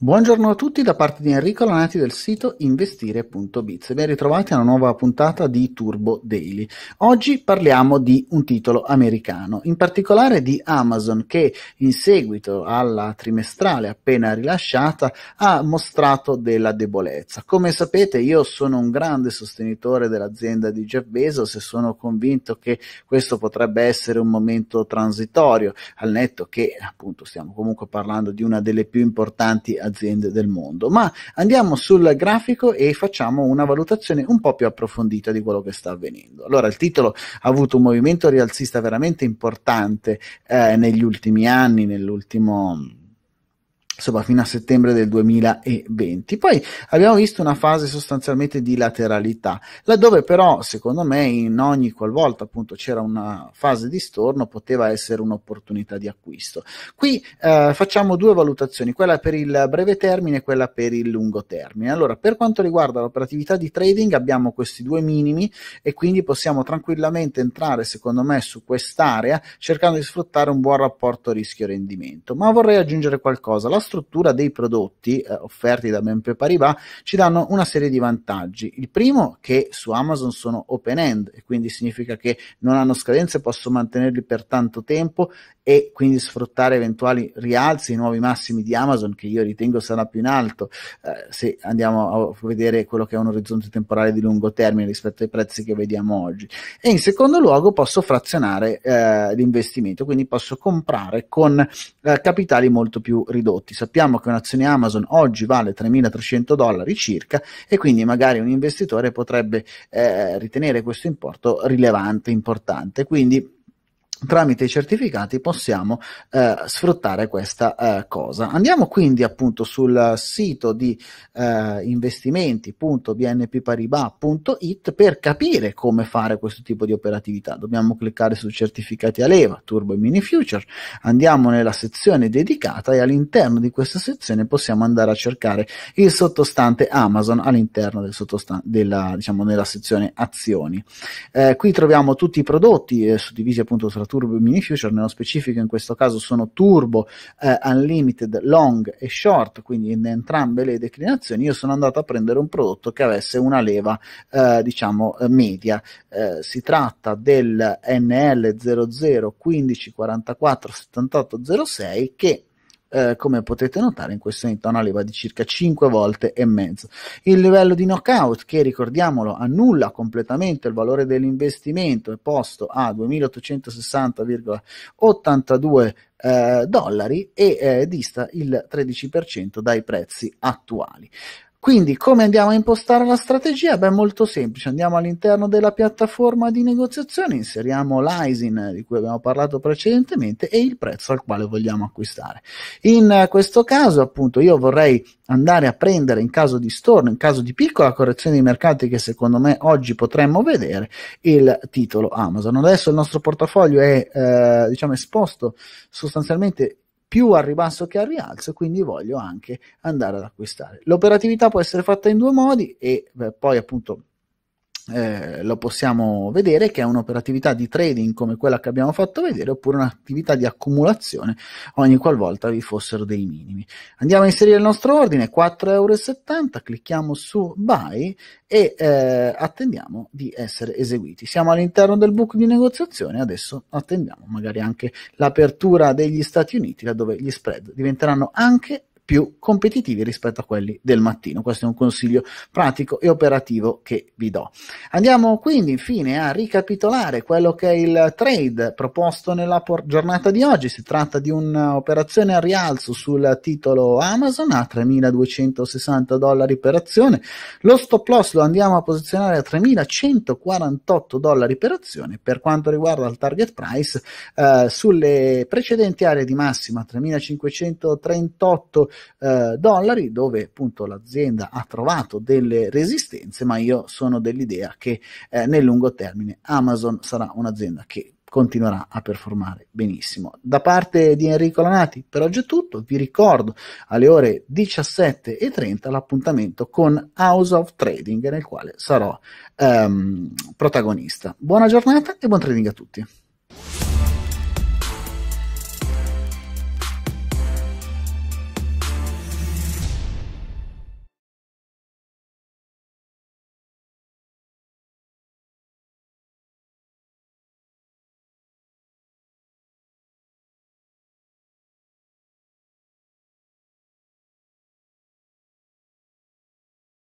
Buongiorno a tutti da parte di Enrico Lanati del sito investire.biz. Ben ritrovati a una nuova puntata di Turbo Daily. Oggi parliamo di un titolo americano, in particolare di Amazon che in seguito alla trimestrale appena rilasciata ha mostrato della debolezza. Come sapete io sono un grande sostenitore dell'azienda di Jeff Bezos e sono convinto che questo potrebbe essere un momento transitorio, al netto che appunto stiamo comunque parlando di una delle più importanti aziende aziende del mondo. Ma andiamo sul grafico e facciamo una valutazione un po' più approfondita di quello che sta avvenendo. Allora, il titolo ha avuto un movimento rialzista veramente importante eh, negli ultimi anni, nell'ultimo insomma fino a settembre del 2020. Poi abbiamo visto una fase sostanzialmente di lateralità, laddove però secondo me in ogni qualvolta appunto c'era una fase di storno poteva essere un'opportunità di acquisto. Qui eh, facciamo due valutazioni, quella per il breve termine e quella per il lungo termine. Allora, per quanto riguarda l'operatività di trading abbiamo questi due minimi e quindi possiamo tranquillamente entrare secondo me su quest'area cercando di sfruttare un buon rapporto rischio-rendimento. Ma vorrei aggiungere qualcosa. La struttura dei prodotti eh, offerti da Benpe Paribas ci danno una serie di vantaggi. Il primo che su Amazon sono open end e quindi significa che non hanno scadenze, posso mantenerli per tanto tempo e quindi sfruttare eventuali rialzi, nuovi massimi di Amazon che io ritengo sarà più in alto eh, se andiamo a vedere quello che è un orizzonte temporale di lungo termine rispetto ai prezzi che vediamo oggi. E in secondo luogo posso frazionare eh, l'investimento, quindi posso comprare con eh, capitali molto più ridotti. Sappiamo che un'azione Amazon oggi vale 3.300 dollari circa e quindi magari un investitore potrebbe eh, ritenere questo importo rilevante, importante. Quindi tramite i certificati possiamo eh, sfruttare questa eh, cosa. Andiamo quindi appunto sul sito di eh, investimenti.bnpparibas.it per capire come fare questo tipo di operatività. Dobbiamo cliccare su certificati a leva, turbo e mini future, andiamo nella sezione dedicata e all'interno di questa sezione possiamo andare a cercare il sottostante Amazon all'interno del della diciamo nella sezione azioni. Eh, qui troviamo tutti i prodotti eh, suddivisi appunto tra Turbo Mini Future, nello specifico in questo caso sono Turbo, eh, Unlimited, Long e Short, quindi in entrambe le declinazioni io sono andato a prendere un prodotto che avesse una leva eh, diciamo eh, media. Eh, si tratta del NL0015447806 che eh, come potete notare in questo intorno all'eva di circa 5 volte e mezzo. Il livello di knockout che ricordiamolo annulla completamente il valore dell'investimento è posto a 2860,82 eh, dollari e eh, dista il 13% dai prezzi attuali. Quindi come andiamo a impostare la strategia? Beh, molto semplice, andiamo all'interno della piattaforma di negoziazione, inseriamo l'ISIN di cui abbiamo parlato precedentemente e il prezzo al quale vogliamo acquistare. In eh, questo caso, appunto, io vorrei andare a prendere in caso di storno, in caso di piccola correzione di mercati che secondo me oggi potremmo vedere, il titolo Amazon. Adesso il nostro portafoglio è eh, diciamo esposto sostanzialmente più al ribasso che al rialzo, quindi voglio anche andare ad acquistare. L'operatività può essere fatta in due modi e beh, poi appunto eh, lo possiamo vedere che è un'operatività di trading come quella che abbiamo fatto vedere oppure un'attività di accumulazione ogni qualvolta vi fossero dei minimi andiamo a inserire il nostro ordine 4,70 euro clicchiamo su buy e eh, attendiamo di essere eseguiti siamo all'interno del book di negoziazione adesso attendiamo magari anche l'apertura degli Stati Uniti laddove gli spread diventeranno anche più competitivi rispetto a quelli del mattino. Questo è un consiglio pratico e operativo che vi do. Andiamo quindi infine a ricapitolare quello che è il trade proposto nella por- giornata di oggi. Si tratta di un'operazione a rialzo sul titolo Amazon a 3.260 dollari per azione. Lo stop loss lo andiamo a posizionare a 3.148 dollari per azione. Per quanto riguarda il target price, eh, sulle precedenti aree di massima 3.538 dollari eh, dollari dove appunto l'azienda ha trovato delle resistenze, ma io sono dell'idea che eh, nel lungo termine Amazon sarà un'azienda che continuerà a performare benissimo. Da parte di Enrico Lanati per oggi è tutto, vi ricordo alle ore 17.30 l'appuntamento con House of Trading nel quale sarò ehm, protagonista. Buona giornata e buon trading a tutti.